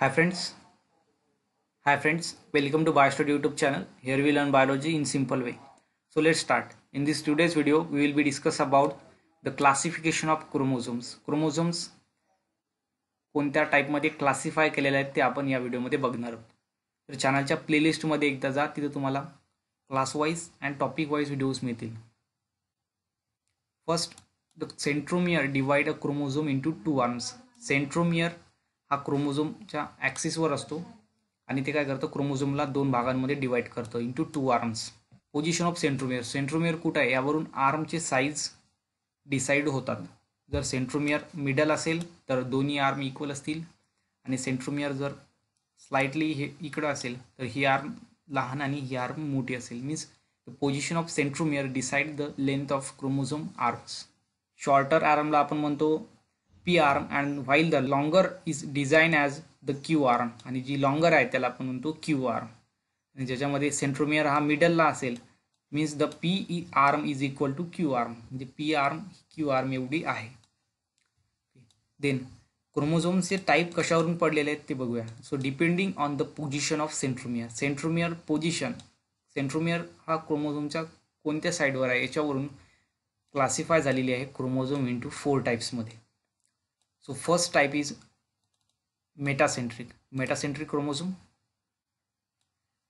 High friends hi friends welcome to BioStudy YouTube channel. Here we learn biology in simple way. So let's start. In this today's video, we will be discuss about the classification of chromosomes. Chromosomes कोणत्या टाईपमध्ये classify केलेले आहेत ते आपण या व्हिडिओमध्ये बघणार आहोत तर चॅनलच्या प्लेलिस्टमध्ये एकदा जा तिथे तुम्हाला class wise and topic wise videos मिळतील first the centromere divide a chromosome into two arms centromere हा क्रोमोझोमच्या ॲक्सिसवर असतो आणि ते काय करतं क्रोमोझोमला दोन भागांमध्ये डिवाइड करतं into two arms position of centromere centromere कुठं आहे यावरून आर्मचे साईज डिसाईड होतात जर सेंट्रोमियर मिडल असेल तर दोन्ही आर्म इक्वल असतील आणि सेंट्रोमियर जर स्लाइटली हे इकडं असेल तर ही आर्म लहान आणि ही आर्म मोठी असेल means the position of centromere decide the length of chromosome arms shorter आर्मला आपण म्हणतो P arm and while the longer is design as the Q arm आणि जी लॉंगर आहे त्याला आपण म्हणतो क्यू आर्म आणि ज्याच्यामध्ये सेंट्रोमियर हा मिडलला असेल means the P E arm is equal to Q arm म्हणजे पी आर्म क्यू आर्म एवढी आहे देन क्रोमोझोमचे टाईप कशावरून पडलेले आहेत ते बघूया so depending on the position of centromere centromere position centromere हा क्रोमोझोमच्या कोणत्या साईडवर आहे याच्यावरून क्लासिफाय झालेली आहे क्रोमोझोम इंटू फोर टाईप्समध्ये So first type is metacentric, metacentric chromosome.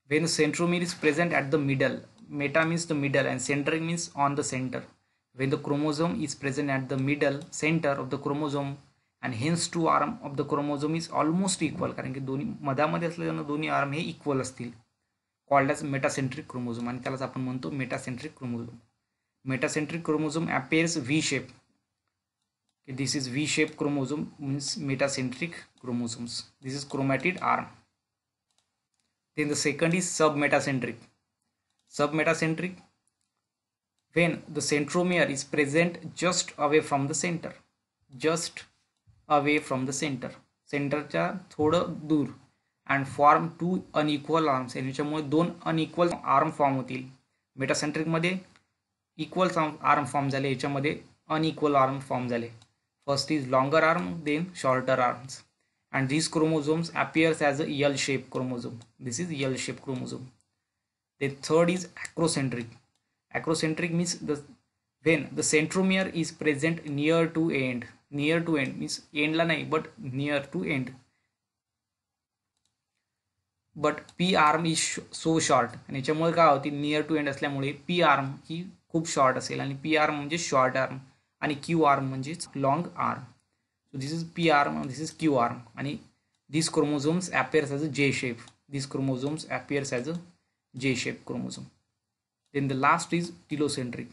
When centromere is present at the middle, meta means the middle and centric means on the center. When the chromosome is present at the middle center of the chromosome and hence two arm of the chromosome is almost equal. कारण की दोन्ही मधामध्ये असल्यानं दोन्ही arm हे equal असतील called metacentric metacentric and आणि त्यालाच आपण म्हणतो metacentric chromosome metacentric chromosome appears V shape this is v shaped chromosome means metacentric chromosomes this is chromatid arm then the second is submetacentric submetacentric when the centromere is present just away from the center just away from the center center cha thoda and form two unequal arms two unequal arms आणि don unequal arm form hotil metacentric मेटासेंट्रिकमध्ये equal arm form jale याच्यामध्ये unequal arm form jale First is longer arm, then shorter arms. And these chromosomes appears as a L-shaped chromosome. This is L-shaped chromosome. The third is acrocentric. Acrocentric means the when the centromere is present near to end. Near to end means end la nahi but near to end. But P arm is so short. आणि याच्यामुळे काय होती near to end असल्यामुळे P arm ही खूप short असेल आणि P आणि क्यू आर्म म्हणजेच long arm so this is P arm this is Q arm आणि this chromosomes appears as a J shape this chromosomes appears as a J shape chromosome then the last is telocentric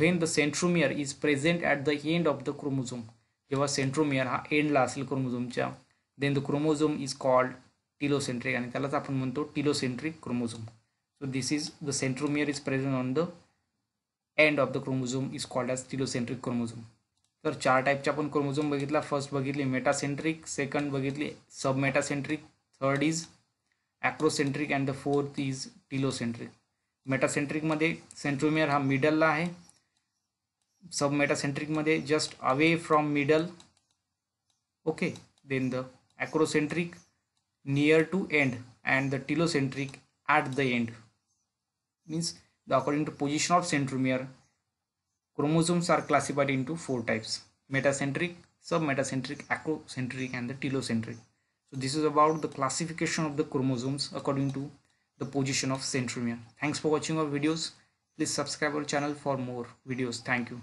when the centromere is present at the end of the chromosome जेव्हा centromere हा एंडला असेल क्रोमोझोमच्या then the chromosome is called telocentric आणि त्यालाच आपण म्हणतो telocentric chromosome so this is the centromere is present on the end of the chromosome is called as telocentric chromosome तर चार टाईपच्या आपण क्रोमोझोम बघितला फर्स्ट बघितली मेटासेंट्रिक सेकंड बघितली sub metacentric third is acrocentric and the fourth is telocentric मेटासेंट्रिकमध्ये centromere हा मिडलला आहे सब मेटासेंट्रिकमध्ये just away from middle okay then the acrocentric near to end and the telocentric at the end means according to position of centromere chromosomes are classified into four types metacentric submetacentric acrocentric and the telocentric so this is about the classification of the chromosomes according to the position of centromere thanks for watching our videos please subscribe our channel for more videos thank you